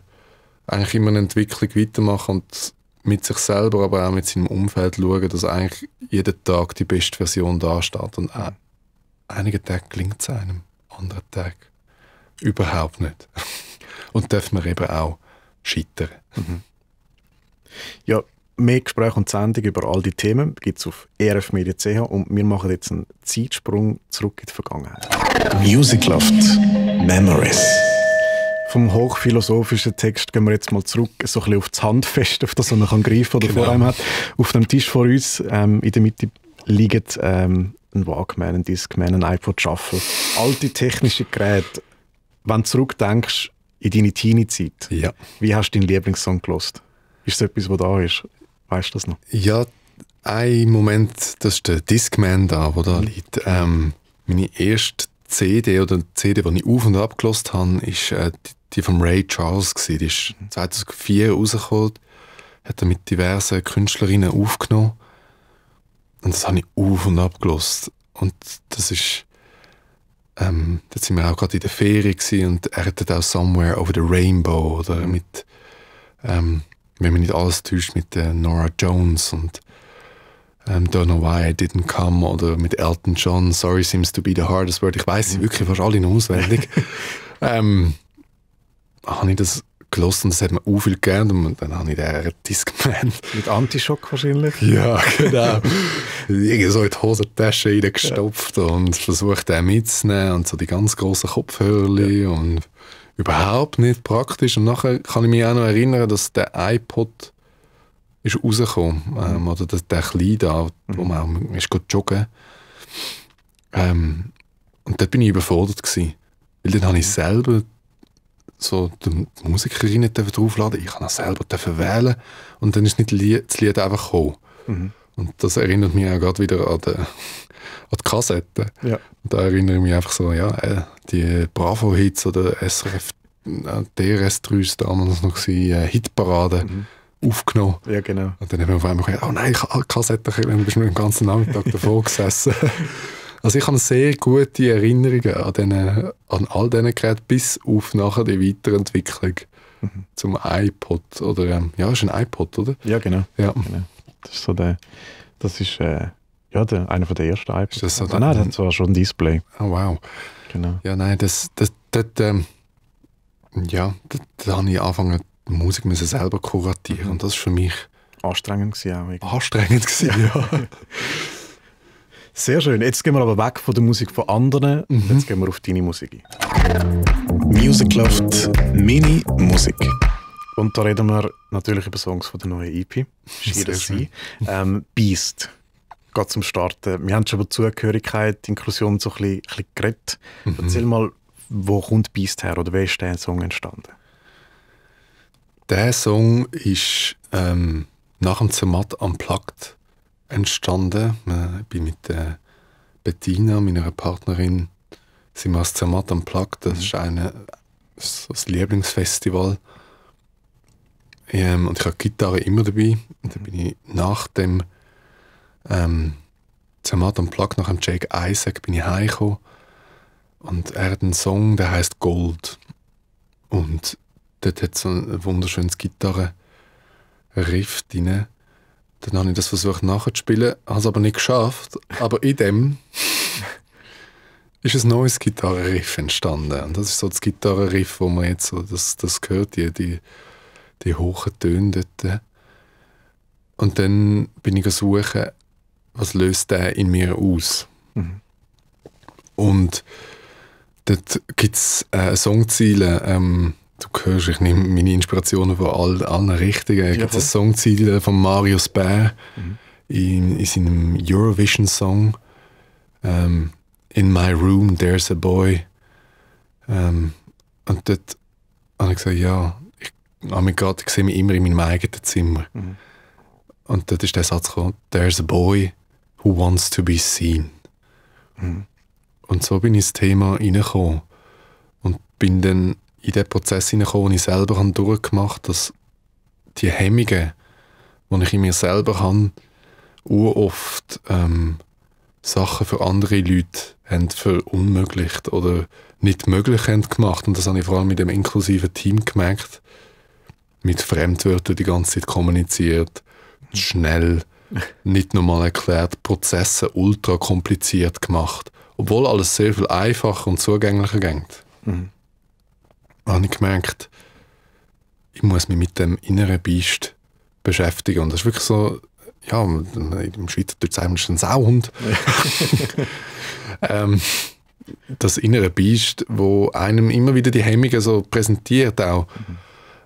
eigentlich immer eine Entwicklung weitermachen und mit sich selber, aber auch mit seinem Umfeld schauen, dass eigentlich jeden Tag die beste Version da steht. Und an einigen Tage gelingt es einem, anderen Tag überhaupt nicht. und darf man eben auch scheitern. Mhm. Ja, mehr Gespräche und Sendungen über all die Themen gibt es auf e rfmedia.ch und wir machen jetzt einen Zeitsprung zurück in die Vergangenheit. Music Loft Memories vom hochphilosophischen Text gehen wir jetzt mal zurück, so ein bisschen auf das Handfest, auf das man kann greifen oder genau. vor einem hat. Auf dem Tisch vor uns ähm, in der Mitte liegt ähm, ein Walkman, ein Discman, ein iPod Shuffle. Alte technische Geräte. Wenn du zurückdenkst in deine Teenie-Zeit, ja. wie hast du deinen Lieblingssong gelost? Ist das etwas, was da ist? Weißt du das noch? Ja, ein Moment, das ist der Discman da, der da liegt. Ähm, meine erste CD oder CD, die ich auf- und abgelost habe, ist äh, die von Ray Charles. Gewesen. Die ist 2004 rausgekommen, hat er mit diversen Künstlerinnen aufgenommen. Und das habe ich auf und ab gelost. Und das ist. Ähm, da sind wir auch gerade in der Ferie gewesen, und er hat auch Somewhere Over the Rainbow oder mit, ähm, wenn man nicht alles täuscht, mit äh, Nora Jones und ähm, Don't Know Why I Didn't Come oder mit Elton John, Sorry Seems to Be the Hardest Word. Ich weiß sie mhm. wirklich fast alle auswendig. ähm, habe ich das gelesen und das hat mir auch viel gegeben. Und dann habe ich den Discman. Mit Antischock wahrscheinlich? Ja, genau. Irgendwie so in die Hosentasche reingestopft ja. und versucht, den mitzunehmen. Und so die ganz grossen Kopfhörer ja. und überhaupt nicht praktisch. Und nachher kann ich mich auch noch erinnern, dass der iPod ist rausgekommen. Ähm, mhm. Ähm, oder der, der Kleine da, wo mhm. man mhm. ist joggen ähm, Und dort bin ich überfordert. Gewesen. Weil dann habe ich mhm. selber so die Musikerinnen draufladen ich kann das selber wählen und dann ist nicht das Lied einfach gekommen. Mhm. Und das erinnert mich auch gerade wieder an, den, an die Kassetten. Ja. Und da erinnere ich mich einfach so, ja, äh, die Bravo-Hits oder SRF, äh, DRS3 damals noch gewesen, äh, Hitparade. Mhm aufgenommen. Ja, genau. Und dann haben wir auf einmal gedacht, oh nein, ich Kassetten, dann bist du den ganzen Nachmittag davor gesessen. Also ich habe sehr gute Erinnerungen an, den, an all diesen Geräten, bis auf nachher die Weiterentwicklung mhm. zum iPod. Oder, ähm, ja, ist ein iPod, oder? Ja, genau. Ja. genau. Das ist so der, das ist, äh, ja, der, einer von der ersten iPods. Ist das so also, nein, das war schon ein Display. Oh, wow. Genau. Ja, nein, das, das, das, ähm, ja, da, da habe ich angefangen, die Musik müssen selber kuratieren. Mhm. Und das ist für mich... Anstrengend war auch. Irgendwie. Anstrengend war, ja. Sehr schön. Jetzt gehen wir aber weg von der Musik von anderen. Mhm. Jetzt gehen wir auf deine Musik ein. Music Loft Mini Musik. Und da reden wir natürlich über Songs von der neuen EP. Schiere Sie. Ähm, Beast. Geht zum Starten. Wir haben schon über Zugehörigkeit, Inklusion so ein bisschen, ein bisschen geredet. Mhm. Erzähl mal, wo kommt Beast her oder wie ist dieser Song entstanden? Der Song ist ähm, nach dem Zermatt am Plagt entstanden. Äh, ich bin mit äh, Bettina, meiner Partnerin, sind wir als Zermatt am Plug. Das mhm. ist eine, so das Lieblingsfestival. Ähm, und ich habe Gitarre immer dabei. Und dann bin ich nach dem ähm, Zermatt am Plug, nach dem Jake Isaac, bin ich heimgekommen. Und er hat einen Song, der heißt Gold. Und dort hat so ein wunderschönes Gitarre-Riff drin. Dann habe ich das versucht nachzuspielen, habe es aber nicht geschafft. Aber in dem ist ein neues Gitarrenriff entstanden. Und das ist so das Gitarrenriff, wo man jetzt so das, das hört, die, die, die hohen Töne dort. Und dann bin ich suchen, was löst der in mir aus. Mhm. Und dort gibt es äh, Songziele, ähm, du hörst, ich nehme meine Inspirationen von all, allen Richtigen. Ich habe das Songziel von Marius Bär mhm. in, in seinem Eurovision-Song ähm, In My Room There's a Boy. Ähm, und dort habe ich gesagt, ja, ich, oh ich sehe mich immer in meinem eigenen Zimmer. Mhm. Und dort ist der Satz gekommen, There's a boy who wants to be seen. Mhm. Und so bin ich ins Thema reingekommen und bin dann in den Prozess hineingekommen, den ich selber habe durchgemacht habe, dass die Hemmungen, die ich in mir selber habe, oft ähm, Sachen für andere Leute haben verunmöglicht oder nicht möglich haben gemacht. Und das habe ich vor allem mit dem inklusiven Team gemerkt. Mit Fremdwörtern die ganze Zeit kommuniziert, schnell, nicht normal erklärt, Prozesse ultra kompliziert gemacht. Obwohl alles sehr viel einfacher und zugänglicher ging. Mhm habe ich gemerkt, ich muss mich mit dem inneren Biest beschäftigen. Und das ist wirklich so, ja, im Schweizerdeutsch sagen wir, ein Sauhund. ähm, das innere Biest, wo einem immer wieder die Hemmungen so präsentiert auch.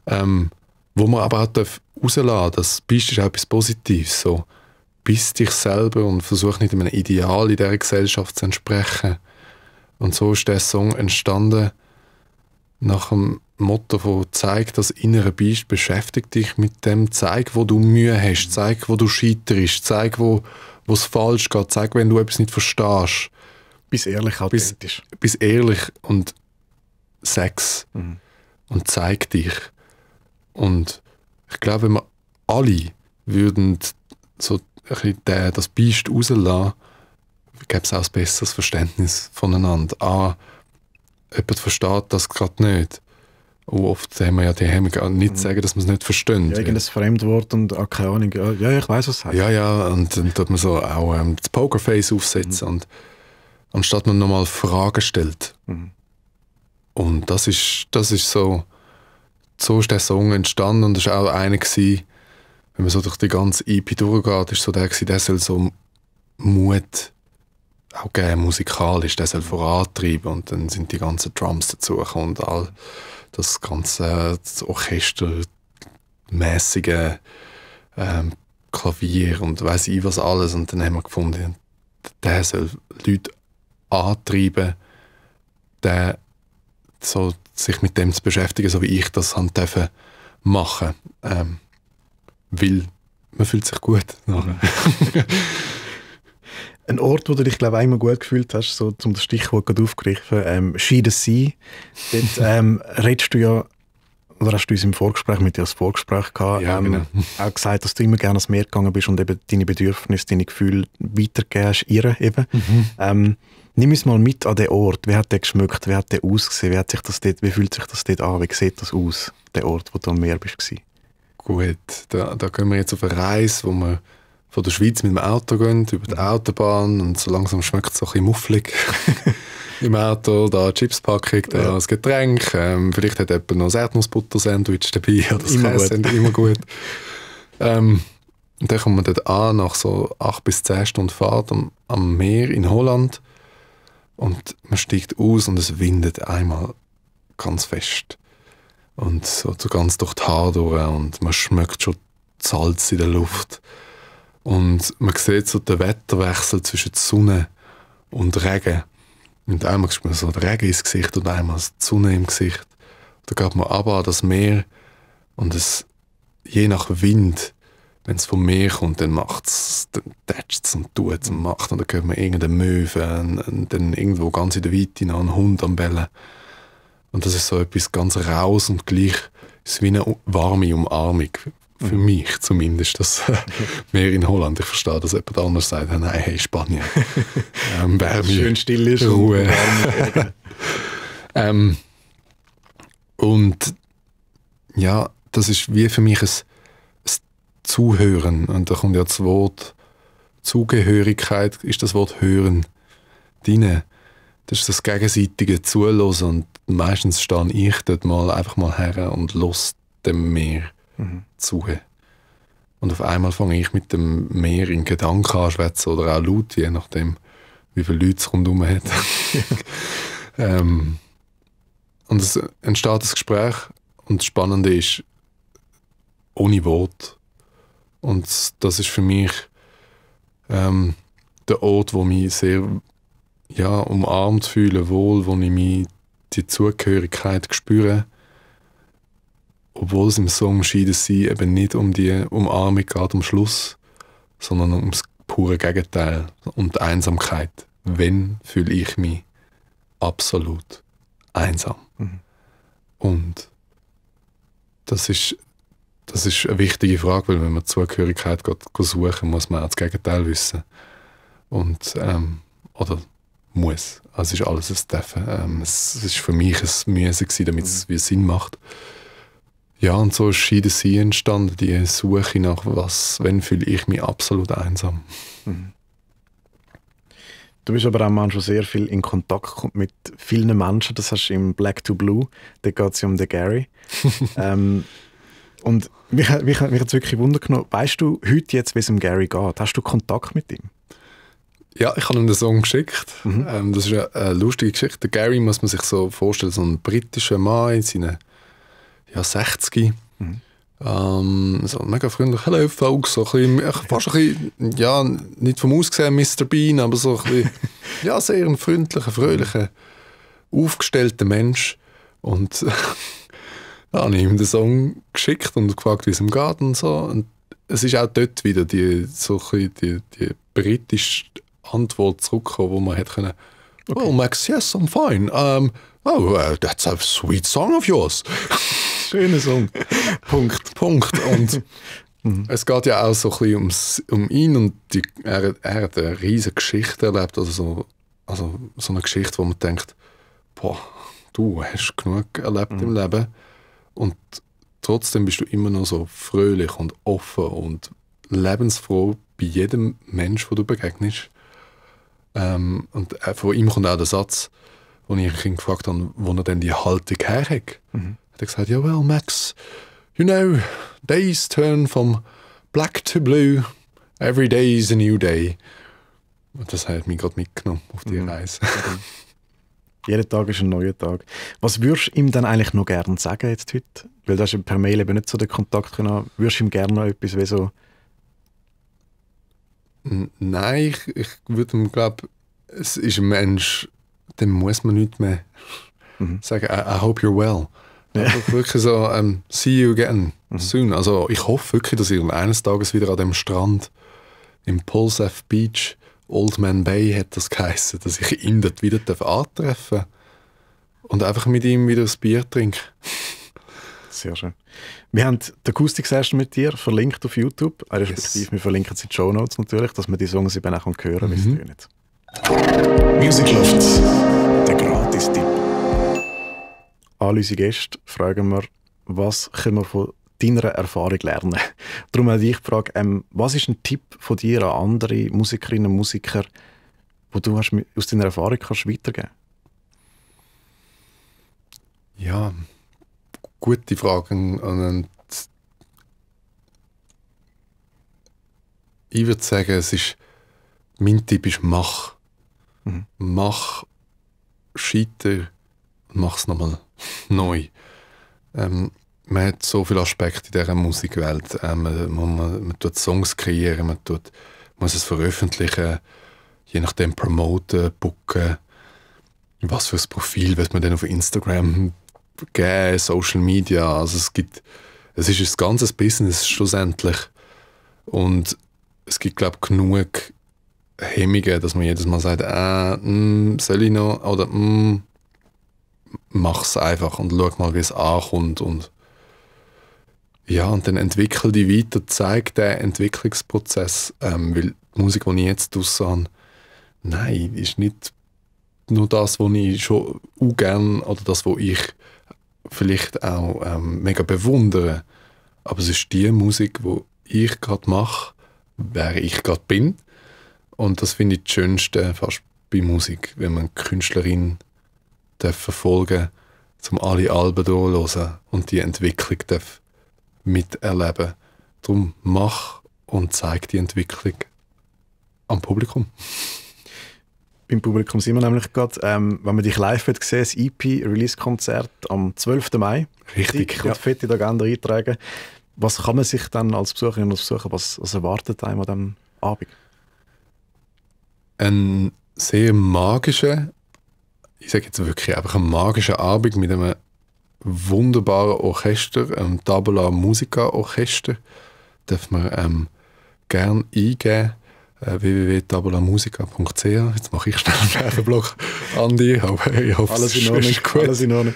Ähm, wo man aber auch darf rauslassen das Biest ist auch etwas Positives. So, biss dich selber und versuch nicht einem Ideal in dieser Gesellschaft zu entsprechen. Und so ist der Song entstanden, nach dem Motto von «Zeig, dass innere bist», beschäftigt dich mit dem, zeig, wo du Mühe hast, zeig, wo du scheiterst, zeig, wo es falsch geht, zeig, wenn du etwas nicht verstehst. Bis ehrlich, authentisch. Bis, bis ehrlich und Sex mhm. und zeig dich. Und ich glaube, wenn wir alle würden so ein das Biest rauslassen, gäbe es auch ein besseres Verständnis voneinander. A, jemand versteht das gerade nicht. Und oft haben wir ja die Hemmung, äh, nicht mhm. sagen, dass man es nicht versteht. Ja, irgendein Fremdwort und auch keine Ahnung. Ja, ich weiß was es heißt. Ja, ja, und dann tut man so auch ähm, das Pokerface aufsetzen. Mhm. Und, anstatt man nochmal Fragen stellt. Mhm. Und das ist, das ist so, so ist der Song entstanden. Und das war auch einer, gewesen, wenn man so durch die ganze EP durchgeht, ist so der, gewesen, der soll so Mut auch gegeben, musikalisch, der soll vorantreiben und dann sind die ganzen Drums dazu und all das ganze das orchestermäßige ähm, Klavier und weiß ich was alles und dann haben wir gefunden, der soll Leute antreiben, der so, sich mit dem zu beschäftigen, so wie ich das durfte machen. Ähm, weil man fühlt sich gut. Mhm. Ein Ort, wo du dich, glaube ich, einmal gut gefühlt hast, so zum Stichwort gerade aufgegriffen, ähm, Schieden sein. Dort ähm, redest du ja, oder hast du uns im Vorgespräch mit dir das Vorgespräch gehabt, ja, ähm, genau. auch gesagt, dass du immer gerne ans Meer gegangen bist und eben deine Bedürfnisse, deine Gefühle weitergegeben hast, ihr eben. Mhm. Ähm, nimm uns mal mit an den Ort. Wie hat der geschmückt? Wie hat der ausgesehen? Wie, hat sich das dort, wie fühlt sich das dort an? Wie sieht das aus, der Ort, wo du am Meer bist? Gut, da, da gehen wir jetzt auf eine Reise, wo wir von der Schweiz mit dem Auto gehen, über die Autobahn und so langsam schmeckt es ein bisschen mufflig. Im Auto, da Chipspackung, da ja. das Getränk, ähm, vielleicht hat jemand noch ein Erdnussbutter-Sandwich dabei oder das immer Käse, gut. immer gut. Ähm, und dann kommt man dort an, nach so acht bis zehn Stunden Fahrt am, am Meer in Holland und man steigt aus und es windet einmal ganz fest und so, ganz durch die Haare durch und man schmeckt schon Salz in der Luft und man sieht so den Wetterwechsel zwischen Sonne und Regen. Und einmal ist man so der Regen ins Gesicht und einmal die Sonne im Gesicht. Da geht man aber an das Meer und es, je nach Wind, wenn es vom Meer kommt, dann macht es, dann tätscht es und tut es und macht. Und dann hört man irgendeinen Möwen und dann irgendwo ganz in der Weite noch einen Hund am Bellen. Und das ist so etwas ganz raus und gleich, ist wie eine warme Umarmung für mhm. mich zumindest, dass mehr in Holland, ich verstehe, dass jemand anders sagt, nein, hey, Spanien, ähm, Wärme, Schön still ist Ruhe. Und, genau. ähm, und ja, das ist wie für mich ein, ein Zuhören und da kommt ja das Wort Zugehörigkeit, ist das Wort Hören drin. Das ist das gegenseitige Zulassen. und meistens stehe ich dort mal einfach mal her und los dem mehr mhm. zu. Und auf einmal fange ich mit dem Meer in Gedanken an schwätzen oder auch laut, je nachdem, wie viele Leute es rundherum hat. ähm, und es entsteht ein Gespräch und das Spannende ist, ohne Wort. Und das ist für mich ähm, der Ort, wo ich mich sehr ja, umarmt fühle, wohl, wo ich mich die Zugehörigkeit spüre obwohl es im Song scheint es eben nicht um die Umarmung geht um Schluss, sondern um das pure Gegenteil und die Einsamkeit. Wenn fühle ich mich absolut einsam. Mhm. Und das ist, das ist eine wichtige Frage, weil wenn man Zugehörigkeit geht, suchen muss man auch das Gegenteil wissen. Und, ähm, oder muss. Also ist alles ein Dürfen. Ähm, es, war für mich ein Mühe, damit es mhm. Sinn macht. Ja, und so ist She the entstanden, die Suche nach was, wenn fühle ich mich absolut einsam. Mhm. Du bist aber auch manchmal sehr viel in Kontakt mit vielen Menschen. Das hast du im Black to Blue. Da geht es ja um den Gary. ähm, und mich, mich, mich hat es wirklich Wunder genommen. Weißt du heute jetzt, wie es um Gary geht? Hast du Kontakt mit ihm? Ja, ich habe ihm den Song geschickt. Mhm. Ähm, das ist eine, eine, lustige Geschichte. Der Gary muss man sich so vorstellen, so ein britischer Mann in seinen ja, 60. Mhm. Ähm, so mega freundlich, hello folks, so ein bisschen, fast ein bisschen, ja, nicht vom Ausgesehen Mr. Bean, aber so ein bisschen, ja, sehr ein freundlicher, fröhlicher, aufgestellter Mensch. Und da habe ich ihm den Song geschickt und gefragt, wie es ihm geht und so. Und es ist auch dort wieder die, so ein die, die britische Antwort zurückgekommen, wo man hätte können, okay. oh Max, yes, I'm fine. Um, ähm, oh, uh, that's a sweet song of yours. Schöner Song. Punkt. Punkt. Und mhm. es geht ja auch so ein bisschen ums, um ihn und die, er, er hat eine riesige Geschichte erlebt. Also so, also so eine Geschichte, wo man denkt, boah, du hast genug erlebt mhm. im Leben und trotzdem bist du immer noch so fröhlich und offen und lebensfroh bei jedem Mensch, wo du begegnest. Ähm, und äh, von ihm kommt auch der Satz, wo ich ihn gefragt habe, wo er denn die Haltung herhält. Mhm hat er gesagt, ja, well, Max, you know, days turn from black to blue, every day is a new day. Und das hat mich gerade mitgenommen auf die mhm. Reise. Jeder Tag ist ein neuer Tag. Was würdest du ihm dann eigentlich noch gerne sagen jetzt heute? Weil du hast per Mail eben nicht so den Kontakt können. Würdest du ihm gerne noch etwas wie so... Nein, ich, ich würde ihm glaube, es ist ein Mensch, dem muss man nicht mehr mhm. sagen, I, I hope you're well. Einfach also wirklich so, ähm, see you again mhm. soon. Also ich hoffe wirklich, dass ihr eines Tages wieder an dem Strand im Pulse F Beach, Old Man Bay hat das geheißen, dass ich ihn dort wieder antreffen darf und einfach mit ihm wieder ein Bier trinken. Sehr schön. Wir haben die Akustik-Session mit dir verlinkt auf YouTube, ah, respektive yes. wir verlinken sie in den Show Notes natürlich, dass man die Songs eben auch hören kann, mhm. wie tun. Music Lofts all unsere Gäste fragen wir, was können wir von deiner Erfahrung lernen? Darum habe ich gefragt, ähm, was ist ein Tipp von dir an andere Musikerinnen und Musiker, wo du hast, aus deiner Erfahrung kannst weitergeben Ja, gute Frage. Und ich würde sagen, es ist, mein Tipp ist mach. Mhm. Mach, scheiter mach's nochmal neu. Ähm, man hat so viele Aspekte in dieser Musikwelt. Ähm, man, man, man, tut Songs kreieren, man tut, muss es veröffentlichen, je nachdem promoten, booken. Was für ein Profil wird man denn auf Instagram geben, Social Media? Also es gibt, es ist ein ganzes Business schlussendlich. Und es gibt, glaube ich, genug Hemmungen, dass man jedes Mal sagt, äh, mh, mm, soll ich noch? Oder, mh, mm, mach es einfach und schau mal, wie es ankommt. Und ja, und dann entwickel dich weiter, zeig den Entwicklungsprozess, ähm, weil die Musik, die ich jetzt draussen habe, nein, ist nicht nur das, was ich schon ungern oder das, was ich vielleicht auch ähm, mega bewundere. Aber es ist die Musik, die ich gerade mache, wer ich gerade bin. Und das finde ich das Schönste fast bei Musik, wenn man Künstlerin dürfen folgen zum alle Alben hören und die Entwicklung miterleben. Darum mach und zeig die Entwicklung am Publikum. Beim Publikum sind wir nämlich gerade, ähm, wenn man dich live wird sehen, das EP-Release-Konzert am 12. Mai. Richtig. Ich ja. fett in Agenda eintragen. Was kann man sich dann als Besucherin und Besucher, was, was erwartet einem an diesem Abend? Ein sehr magischer ich sage jetzt wirklich einfach einen magischen Abend mit einem wunderbaren Orchester, einem Tabula Musica Orchester. Darf man ähm, gerne eingeben äh, www.tabulamusica.ch. Jetzt mache ich schnell einen Blog, Andi, aber ich hoffe, alles in Ordnung. Ist Gut. Alles in Ordnung.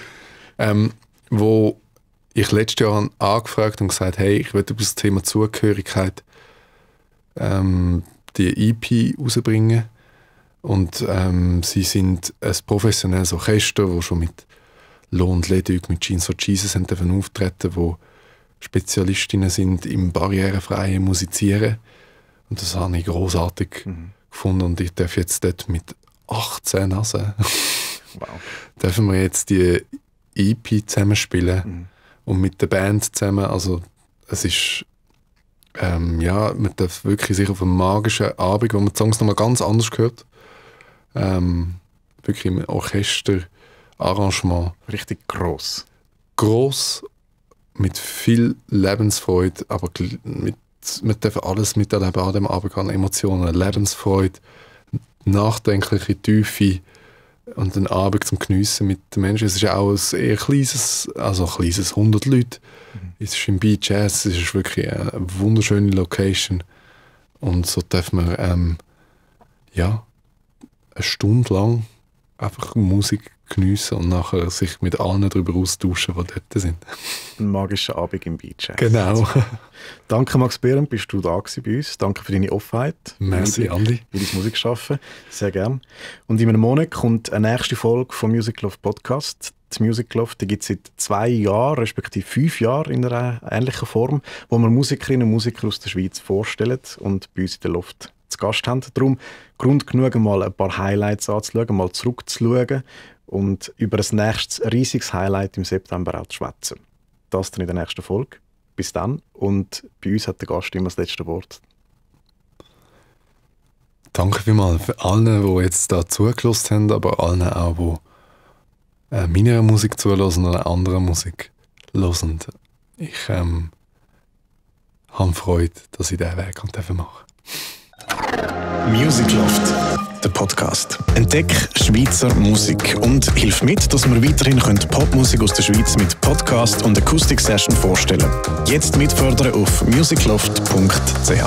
Ähm, wo ich letztes Jahr angefragt und gesagt hey, ich will über das Thema Zugehörigkeit ähm, die EP rausbringen. Und ähm, sie sind ein professionelles Orchester, das schon mit Lohn und Ledeug, mit Jeans for Jesus haben auftreten wo Spezialistinnen sind im barrierefreien Musizieren. Und das habe ich großartig mhm. gefunden. Und ich darf jetzt dort mit 18 Nasen also wow. dürfen wir jetzt die EP zusammenspielen mhm. und mit der Band zusammen. Also es ist ähm, ja, man darf wirklich sich auf einen magischen Abend, wo man die Songs nochmal ganz anders hört, ähm, wirklich im Orchesterarrangement. Richtig groß. Groß, mit viel Lebensfreude, aber mit, wir dürfen alles miterleben an dem Abend an Emotionen. Lebensfreude, nachdenkliche Tiefe und den Abend zum Geniessen mit den Menschen. Es ist auch ein eher kleines, also ein kleines 100 Leute. Mhm. Es ist im Beach Jazz, es ist wirklich eine wunderschöne Location. Und so darf man ähm, ja, eine Stunde lang einfach Musik geniessen und nachher sich mit allen darüber austauschen, die dort sind. Ein magischer Abend im Beach. Genau. Danke Max Behrendt, bist du da bei uns. Danke für deine Offenheit. Merci, Andi. Für deine Musik schaffen. Sehr gern. Und in einem Monat kommt eine nächste Folge vom Music Love Podcast. Die Music Love, die gibt es seit zwei Jahren, respektive fünf Jahren in einer ähnlichen Form, wo wir Musikerinnen und Musiker aus der Schweiz vorstellen und bei uns in der Luft zu Gast haben. Darum Grund genug, mal ein paar Highlights anzuschauen, mal zurückzuschauen und über das nächstes riesiges Highlight im September auch zu schwätzen. Das dann in der nächsten Folge. Bis dann und bei uns hat der Gast immer das letzte Wort. Danke vielmals für alle, die jetzt da zugelassen haben, aber allen auch, die äh, meiner Musik zulassen oder anderer Musik hören. Ich ähm, habe Freude, dass ich diesen Weg machen darf. Music Loft, der Podcast. Entdeck Schweizer Musik und hilf mit, dass wir weiterhin Popmusik aus der Schweiz mit Podcast und Akustik-Session vorstellen. Jetzt mitfördern auf musicloft.ch.